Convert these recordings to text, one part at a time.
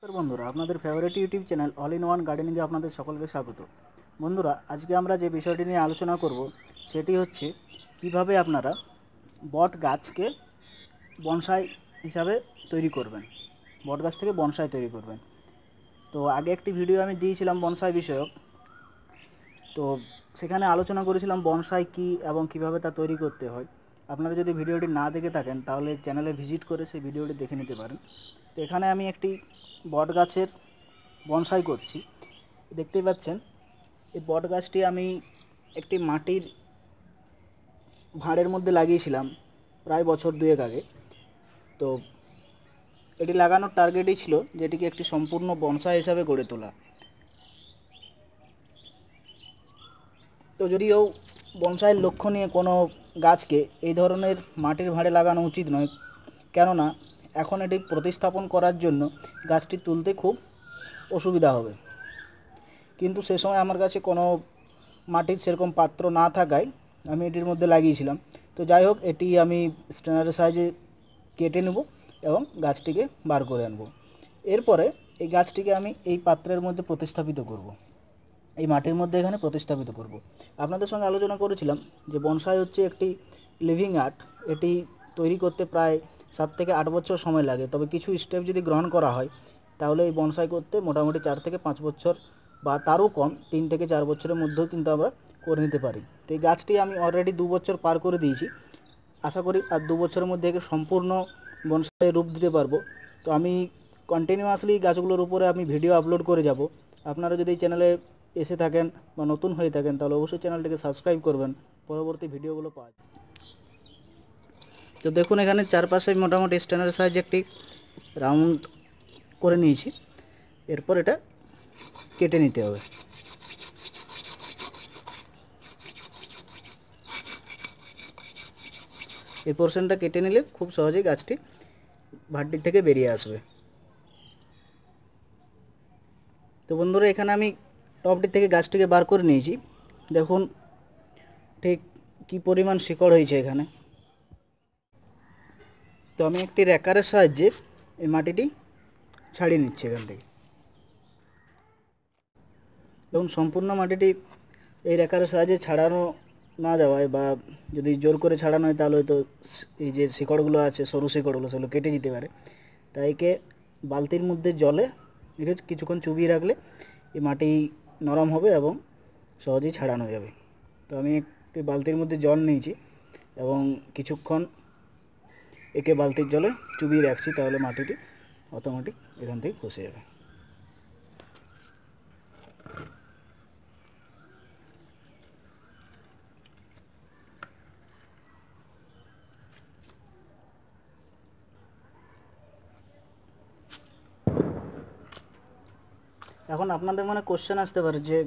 নমস্কার বন্ধুরা আপনাদের favourite YouTube channel all in one গার্ডেনিংয়ে আপনাদের সকলকে স্বাগত বন্ধুরা আজকে আমরা যে বিষয়টি নিয়ে আলোচনা করব সেটি হচ্ছে কিভাবে আপনারা বট গাছকে বনসাই হিসাবে তৈরি করবেন বট গাছ থেকে বনসাই তৈরি করবেন তো আগে একটি ভিডিও আমি দিয়েছিলাম বনসাই বিষয়ক তো সেখানে আলোচনা করেছিলাম বনসাই কি এবং কিভাবে তা তৈরি করতে হয় আপনারা যদি ভিডিওটি না দেখে থাকেন তাহলে চ্যানেলে ভিজিট করে সেই ভিডিওটি দেখে নিতে পারেন তো এখানে আমি একটি বট গাছের বনসাই করছি দেখতেই পাচ্ছেন এই বট গাছটি আমি একটি মাটির ভাঁড়ের মধ্যে লাগিয়েছিলাম প্রায় বছর দুয়েক আগে তো এটি লাগানোর টার্গেটই ছিল যেটিকে একটি সম্পূর্ণ বনসাই হিসাবে গড়ে তোলা তো যদিও বনসাইয়ের লক্ষ্য নিয়ে কোনো গাছকে এই ধরনের মাটির ভাঁড়ে লাগানো উচিত নয় কেননা এখন এটি প্রতিস্থাপন করার জন্য গাছটি তুলতে খুব অসুবিধা হবে কিন্তু সে সময় আমার কাছে কোনো মাটির সেরকম পাত্র না থাকায় আমি এটির মধ্যে লাগিয়েছিলাম তো যাই হোক এটি আমি স্ট্রেনারের সাইজে কেটে নেব এবং গাছটিকে বার করে আনব এরপরে এই গাছটিকে আমি এই পাত্রের মধ্যে প্রতিস্থাপিত করব এই মাটির মধ্যে এখানে প্রতিস্থাপিত করব। আপনাদের সঙ্গে আলোচনা করেছিলাম যে বনসাই হচ্ছে একটি লিভিং আর্ট এটি তৈরি করতে প্রায় সাত থেকে আট বছর সময় লাগে তবে কিছু স্টেপ যদি গ্রহণ করা হয় তাহলে এই বনসাই করতে মোটামুটি চার থেকে পাঁচ বছর বা তারও কম তিন থেকে চার বছরের মধ্যেও কিন্তু আমরা করে নিতে পারি তো এই গাছটি আমি অলরেডি দু বছর পার করে দিয়েছি আশা করি আর দু বছরের মধ্যে একে সম্পূর্ণ বনসাই রূপ দিতে পারবো তো আমি কন্টিনিউয়াসলি গাছগুলোর উপরে আমি ভিডিও আপলোড করে যাব আপনারা যদি এই চ্যানেলে এসে থাকেন বা নতুন হয়ে থাকেন তাহলে অবশ্যই চ্যানেলটিকে সাবস্ক্রাইব করবেন পরবর্তী ভিডিওগুলো পাওয়া তো দেখুন এখানে চারপাশে মোটামুটি স্ট্যান্ডার সাইজ একটি রাউন্ড করে নিয়েছি এরপর এটা কেটে নিতে হবে এই পোর্শনটা কেটে নিলে খুব সহজেই গাছটি ভাটটির থেকে বেরিয়ে আসবে তো বন্ধুরা এখানে আমি টপটি থেকে গাছটিকে বার করে নিয়েছি দেখুন ঠিক কি পরিমাণ শিকড় হয়েছে এখানে তো আমি একটি র্যাকারের সাহায্যে এই মাটিটি ছাড়িয়ে নিচ্ছি এখান থেকে দেখুন সম্পূর্ণ মাটিটি এই র্যাকারের সাহায্যে ছাড়ানো না দেওয়ায় বা যদি জোর করে ছাড়ানো হয় তাহলে হয়তো এই যে শিকড়গুলো আছে সরু শিকড়গুলো সেগুলো কেটে যেতে পারে তাই একে বালতির মধ্যে জলে কিছুক্ষণ চুবিয়ে রাখলে এই মাটি নরম হবে এবং সহজেই ছাড়ানো যাবে তো আমি একটি বালতির মধ্যে জল নিয়েছি এবং কিছুক্ষণ একে বালতির জলে চুবিয়ে রাখছি তাহলে মাটিটি অটোমেটিক এখান থেকে খসে যাবে এখন আপনাদের মনে কোশ্চেন আসতে পারে যে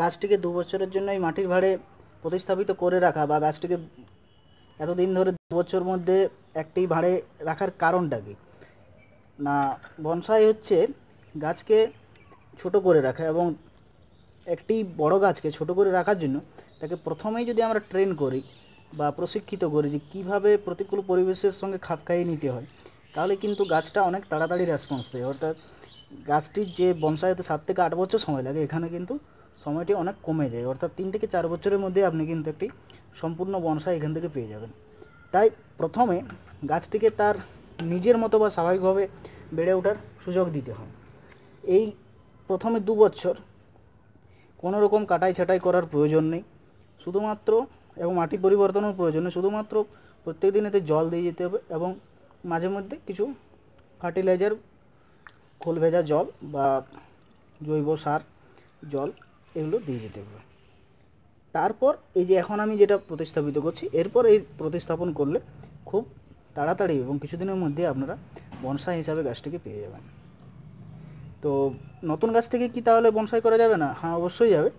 গাছটিকে দু বছরের জন্য এই মাটির ভাড়ে প্রতিস্থাপিত করে রাখা বা গাছটিকে এতদিন ধরে দু বছর মধ্যে একটি ভাড়ে রাখার কারণটা কি না বনসাই হচ্ছে গাছকে ছোট করে রাখা এবং একটি বড় গাছকে ছোট করে রাখার জন্য তাকে প্রথমেই যদি আমরা ট্রেন করি বা প্রশিক্ষিত করি যে কীভাবে প্রতিকূল পরিবেশের সঙ্গে খাপ খাইয়ে নিতে হয় তাহলে কিন্তু গাছটা অনেক তাড়াতাড়ি রেসপন্স দেয় অর্থাৎ গাছটির যে বনসাই হতে সাত থেকে আট বছর সময় লাগে এখানে কিন্তু সময়টি অনেক কমে যায় অর্থাৎ তিন থেকে চার বছরের মধ্যে আপনি কিন্তু একটি সম্পূর্ণ বনসাই এখান থেকে পেয়ে যাবেন তাই প্রথমে গাছটিকে তার নিজের মতো বা স্বাভাবিকভাবে বেড়ে ওঠার সুযোগ দিতে হয় এই প্রথমে দু বছর কোনো রকম কাটাই ছাটাই করার প্রয়োজন নেই শুধুমাত্র এবং মাটি পরিবর্তনের প্রয়োজন নেই শুধুমাত্র প্রত্যেক দিন এতে জল দিয়ে যেতে হবে এবং মাঝে মধ্যে কিছু ফার্টিলাইজার খোল ভেজা জল বা জৈব সার জল এগুলো দিয়ে যেতে হবে তারপর এই যে এখন আমি যেটা প্রতিস্থাপিত করছি এরপর এই প্রতিস্থাপন করলে খুব তাড়াতাড়ি এবং কিছুদিনের মধ্যে আপনারা বনসাই হিসাবে গাছটিকে পেয়ে যাবেন তো নতুন গাছ থেকে কি তাহলে বনসাই করা যাবে না হ্যাঁ অবশ্যই যাবে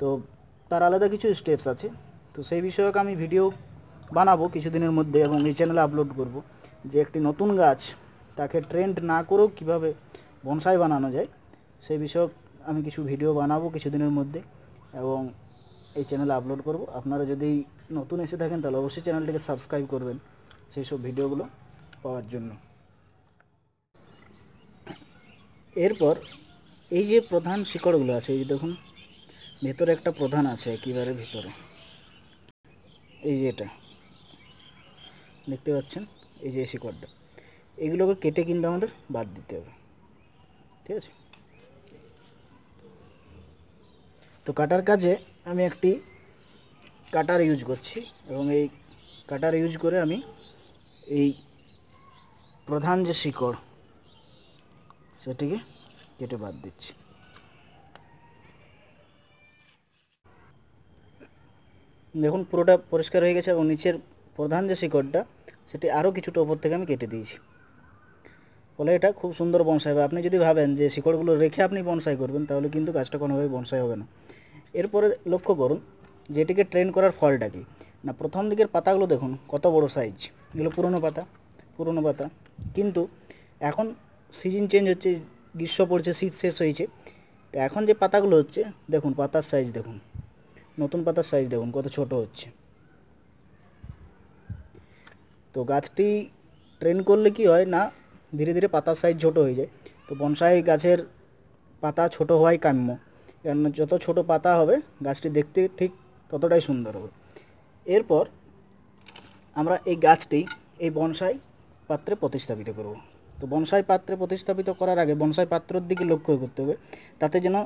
তো তার আলাদা কিছু স্টেপস আছে তো সেই বিষয়ক আমি ভিডিও বানাবো কিছুদিনের মধ্যে এবং এই চ্যানেলে আপলোড করব যে একটি নতুন গাছ তাকে ট্রেন্ড না করেও কিভাবে বনসাই বানানো যায় সেই বিষয়ক আমি কিছু ভিডিও বানাবো কিছুদিনের মধ্যে এবং এই চ্যানেলে আপলোড করব আপনারা যদি নতুন এসে থাকেন তাহলে অবশ্যই চ্যানেলটিকে সাবস্ক্রাইব করবেন সেই সব ভিডিওগুলো পাওয়ার জন্য এরপর এই যে প্রধান শিকড়গুলো আছে এই যে দেখুন ভেতরে একটা প্রধান আছে একেবারে ভিতরে এই যে এটা দেখতে পাচ্ছেন এই যে শিকড়টা এগুলোকে কেটে কিন্তু আমাদের বাদ দিতে হবে ঠিক আছে তো কাটার কাজে আমি একটি কাটার ইউজ করছি এবং এই কাটার ইউজ করে আমি এই প্রধান যে শিকড় সেটিকে কেটে বাদ দিচ্ছি দেখুন পুরোটা পরিষ্কার হয়ে গেছে এবং নিচের প্রধান যে শিকড়টা সেটি আরও কিছুটা ওপর থেকে আমি কেটে দিয়েছি ফলে এটা খুব সুন্দর বনসাই হবে আপনি যদি ভাবেন যে শিকড়গুলো রেখে আপনি বনসাই করবেন তাহলে কিন্তু গাছটা কোনোভাবে বনসাই হবে না এরপরে লক্ষ্য করুন যে এটিকে ট্রেন করার ফলটা কি না প্রথম দিকের পাতাগুলো দেখুন কত বড় সাইজ এগুলো পুরনো পাতা পুরনো পাতা কিন্তু এখন সিজন চেঞ্জ হচ্ছে গ্রীষ্ম পড়ছে শীত শেষ হয়েছে তো এখন যে পাতাগুলো হচ্ছে দেখুন পাতার সাইজ দেখুন নতুন পাতার সাইজ দেখুন কত ছোট হচ্ছে তো গাছটি ট্রেন করলে কি হয় না ধীরে ধীরে পাতার সাইজ ছোট হয়ে যায় তো বনসাই গাছের পাতা ছোট হওয়াই কাম্য কেন যত ছোট পাতা হবে গাছটি দেখতে ঠিক ততটাই সুন্দর হবে এরপর আমরা এই গাছটি এই বনসাই পাত্রে প্রতিস্থাপিত করব তো বনসাই পাত্রে প্রতিস্থাপিত করার আগে বনসাই পাত্রের দিকে লক্ষ্য করতে হবে তাতে যেন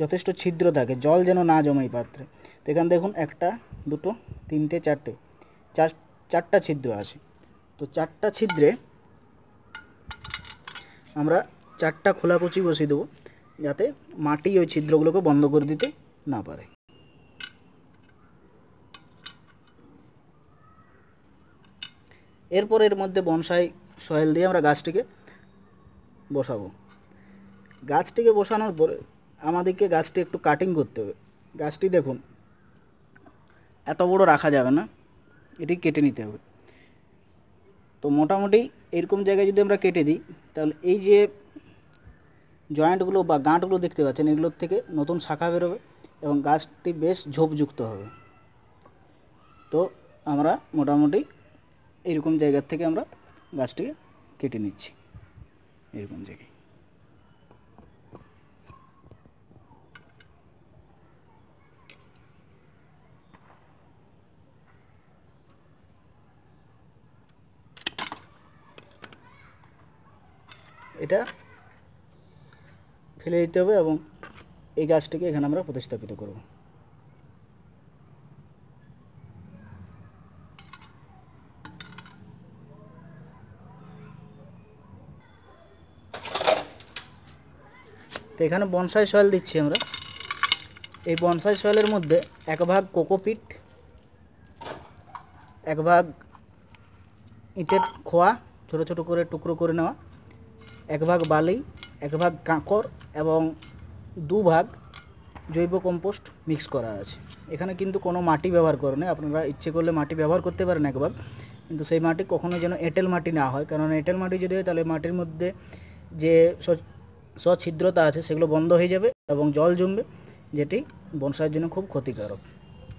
যথেষ্ট ছিদ্র থাকে জল যেন না জমে এই পাত্রে তো এখানে দেখুন একটা দুটো তিনটে চারটে চার চারটা ছিদ্র আছে তো চারটা ছিদ্রে আমরা চারটা খোলাকুচি বসিয়ে দেবো যাতে মাটি ওই ছিদ্রগুলোকে বন্ধ করে দিতে না পারে এরপর এর মধ্যে বনসাই সয়েল দিয়ে আমরা গাছটিকে বসাবো গাছটিকে বসানোর পরে আমাদেরকে গাছটি একটু কাটিং করতে হবে গাছটি দেখুন এত বড় রাখা যাবে না এটি কেটে নিতে হবে তো মোটামুটি এরকম জায়গায় যদি আমরা কেটে দিই তাহলে এই যে জয়েন্টগুলো বা গাঁটগুলো দেখতে পাচ্ছেন এগুলোর থেকে নতুন শাখা বেরোবে এবং গাছটি বেশ ঝোপযুক্ত হবে তো আমরা মোটামুটি এরকম জায়গার থেকে আমরা গাছটিকে কেটে নিচ্ছি এরকম জায়গায় এটা ফেলে দিতে হবে এবং এই গাছটিকে এখানে আমরা প্রতিস্থাপিত করব তো এখানে বনসাই সয়েল দিচ্ছি আমরা এই বনসাই সয়েলের মধ্যে এক ভাগ কোকোপিট এক ভাগ ইটের খোয়া ছোট ছোট করে টুকরো করে নেওয়া এক ভাগ বালি এক ভাগ কাঁকর এবং দু ভাগ জৈব কম্পোস্ট মিক্স করা আছে এখানে কিন্তু কোনো মাটি ব্যবহার করে নেই আপনারা ইচ্ছে করলে মাটি ব্যবহার করতে পারেন একবার কিন্তু সেই মাটি কখনো যেন এঁটেল মাটি না হয় কারণ এঁটেল মাটি যদি হয় তাহলে মাটির মধ্যে যে সচ্ছিদ্রতা আছে সেগুলো বন্ধ হয়ে যাবে এবং জল জমবে যেটি বনসার জন্য খুব ক্ষতিকারক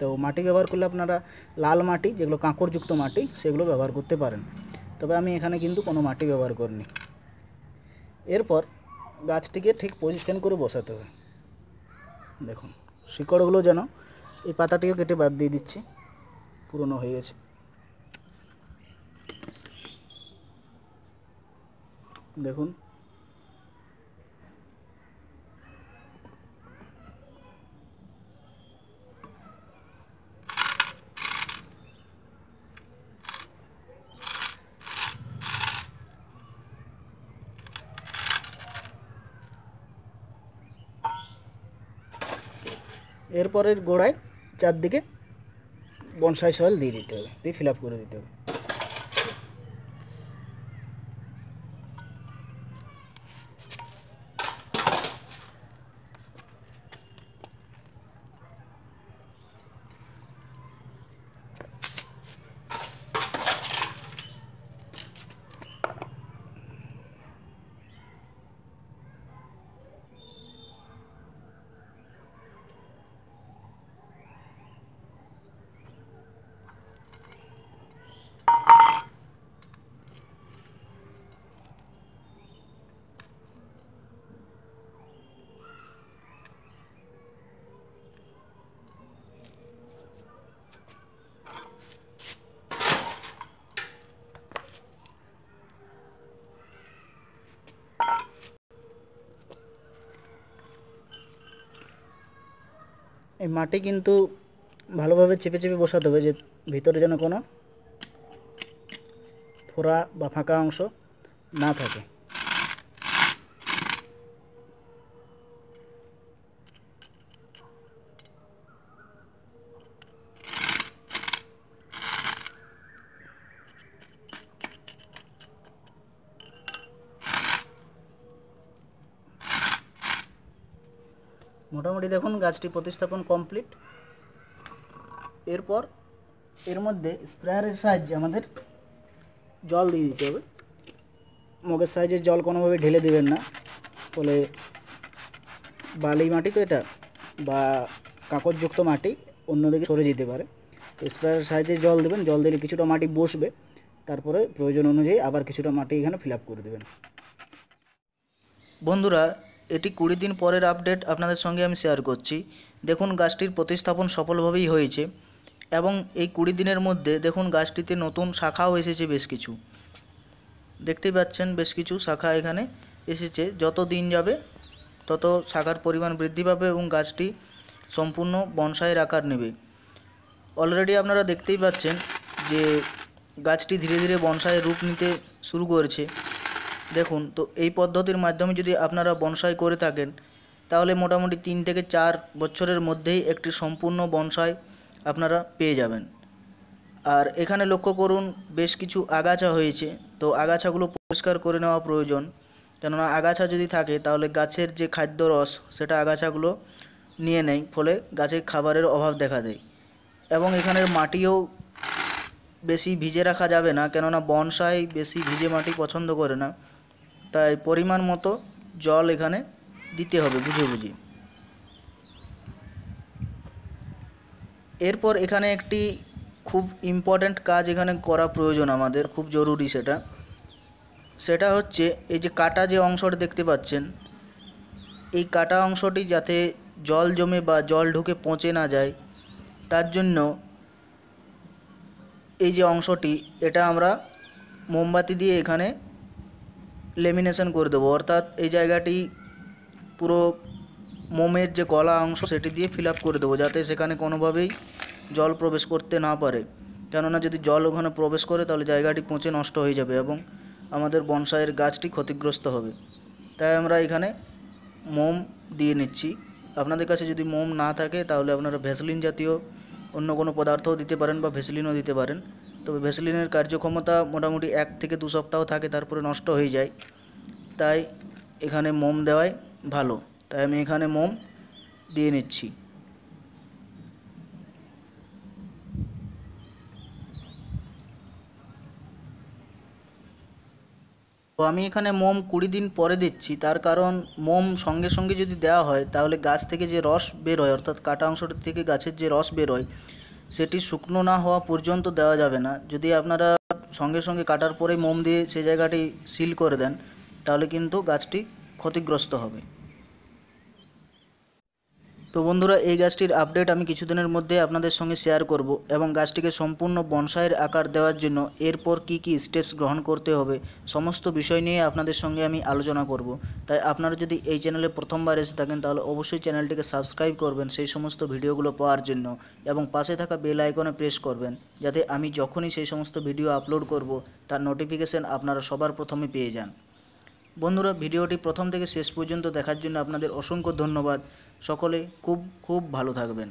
তো মাটি ব্যবহার করলে আপনারা লাল মাটি যেগুলো কাঁকড়যুক্ত মাটি সেগুলো ব্যবহার করতে পারেন তবে আমি এখানে কিন্তু কোনো মাটি ব্যবহার করিনি এরপর গাছটিকে ঠিক পজিশন করে বসাতে হবে দেখুন শিকড়গুলো যেন এই পাতাটিকে কেটে বাদ দিয়ে দিচ্ছি পুরনো হয়ে গেছে দেখুন এরপরের গোড়ায় চারদিকে বনসাই সয়েল দিয়ে দিতে হবে দিয়ে ফিল করে দিতে হবে এই মাটি কিন্তু ভালোভাবে চেপে চেপে বসাতে হবে যে ভিতরে যেন কোনো ফোড়া বা ফাঁকা অংশ না থাকে মোটামুটি দেখুন গাছটি প্রতিস্থাপন কমপ্লিট এরপর এর মধ্যে স্প্রেয়ারের সাহায্যে আমাদের জল দিয়ে দিতে হবে মগের সাহায্যে জল কোনোভাবে ঢেলে দেবেন না ফলে বালি মাটি তো এটা বা কাকরযুক্ত মাটি অন্যদিকে সরে যেতে পারে তো স্প্রেয়ারের সাহায্যে জল দেবেন জল দিলে কিছুটা মাটি বসবে তারপরে প্রয়োজন অনুযায়ী আবার কিছুটা মাটি এখানে ফিল করে দেবেন বন্ধুরা এটি কুড়ি দিন পরের আপডেট আপনাদের সঙ্গে আমি শেয়ার করছি দেখুন গাছটির প্রতিস্থাপন সফলভাবেই হয়েছে এবং এই কুড়ি দিনের মধ্যে দেখুন গাছটিতে নতুন শাখাও এসেছে বেশ কিছু দেখতেই পাচ্ছেন বেশ কিছু শাখা এখানে এসেছে যত দিন যাবে তত শাখার পরিমাণ বৃদ্ধি পাবে এবং গাছটি সম্পূর্ণ বনসাইয়ের আকার নেবে অলরেডি আপনারা দেখতেই পাচ্ছেন যে গাছটি ধীরে ধীরে বনসাইয়ের রূপ নিতে শুরু করেছে দেখুন তো এই পদ্ধতির মাধ্যমে যদি আপনারা বনসাই করে থাকেন তাহলে মোটামুটি তিন থেকে চার বছরের মধ্যেই একটি সম্পূর্ণ বনসাই আপনারা পেয়ে যাবেন আর এখানে লক্ষ্য করুন বেশ কিছু আগাছা হয়েছে তো আগাছাগুলো পরিষ্কার করে নেওয়া প্রয়োজন কেননা আগাছা যদি থাকে তাহলে গাছের যে খাদ্য রস সেটা আগাছাগুলো নিয়ে নেয় ফলে গাছে খাবারের অভাব দেখা দেয় এবং এখানের মাটিও বেশি ভিজে রাখা যাবে না কেননা বনসাই বেশি ভিজে মাটি পছন্দ করে না তাই পরিমাণ মতো জল এখানে দিতে হবে বুঝে বুঝে এরপর এখানে একটি খুব ইম্পর্ট্যান্ট কাজ এখানে করা প্রয়োজন আমাদের খুব জরুরি সেটা সেটা হচ্ছে এই যে কাটা যে অংশটা দেখতে পাচ্ছেন এই কাটা অংশটি যাতে জল জমে বা জল ঢুকে পচে না যায় তার জন্য এই যে অংশটি এটা আমরা মোমবাতি দিয়ে এখানে লেমিনেশন করে দেবো অর্থাৎ এই জায়গাটি পুরো মোমের যে কলা অংশ সেটি দিয়ে ফিল করে দেবো যাতে সেখানে কোনোভাবেই জল প্রবেশ করতে না পারে কেননা যদি জল ওখানে প্রবেশ করে তাহলে জায়গাটি পচে নষ্ট হয়ে যাবে এবং আমাদের বনসাইয়ের গাছটি ক্ষতিগ্রস্ত হবে তাই আমরা এখানে মোম দিয়ে নিচ্ছি আপনাদের কাছে যদি মোম না থাকে তাহলে আপনারা ভ্যাসলিন জাতীয় অন্য কোনো পদার্থও দিতে পারেন বা ভেসলিনও দিতে পারেন তবে ভেসলিনের কার্যক্ষমতা মোটামুটি এক থেকে দু সপ্তাহ থাকে তারপরে নষ্ট হয়ে যায় তাই এখানে মোম দেওয়াই ভালো তাই আমি এখানে মোম দিয়ে নিচ্ছি তো আমি এখানে মোম কুড়ি দিন পরে দিচ্ছি তার কারণ মোম সঙ্গে সঙ্গে যদি দেওয়া হয় তাহলে গাছ থেকে যে রস বের হয় অর্থাৎ কাটা অংশটা থেকে গাছের যে রস বের হয় সেটি শুকনো না হওয়া পর্যন্ত দেওয়া যাবে না যদি আপনারা সঙ্গে সঙ্গে কাটার পরেই মোম দিয়ে সে জায়গাটি সিল করে দেন তাহলে কিন্তু গাছটি ক্ষতিগ্রস্ত হবে তো বন্ধুরা এই গাছটির আপডেট আমি কিছুদিনের মধ্যে আপনাদের সঙ্গে শেয়ার করব এবং গাছটিকে সম্পূর্ণ বনসাইয়ের আকার দেওয়ার জন্য এরপর কি কি স্টেপস গ্রহণ করতে হবে সমস্ত বিষয় নিয়ে আপনাদের সঙ্গে আমি আলোচনা করব তাই আপনারা যদি এই চ্যানেলে প্রথমবার এসে থাকেন তাহলে অবশ্যই চ্যানেলটিকে সাবস্ক্রাইব করবেন সেই সমস্ত ভিডিওগুলো পাওয়ার জন্য এবং পাশে থাকা বেল আইকনে প্রেস করবেন যাতে আমি যখনই সেই সমস্ত ভিডিও আপলোড করব তার নোটিফিকেশান আপনারা সবার প্রথমে পেয়ে যান বন্ধুরা ভিডিওটি প্রথম থেকে শেষ পর্যন্ত দেখার জন্য আপনাদের অসংখ্য ধন্যবাদ সকলে খুব খুব ভালো থাকবেন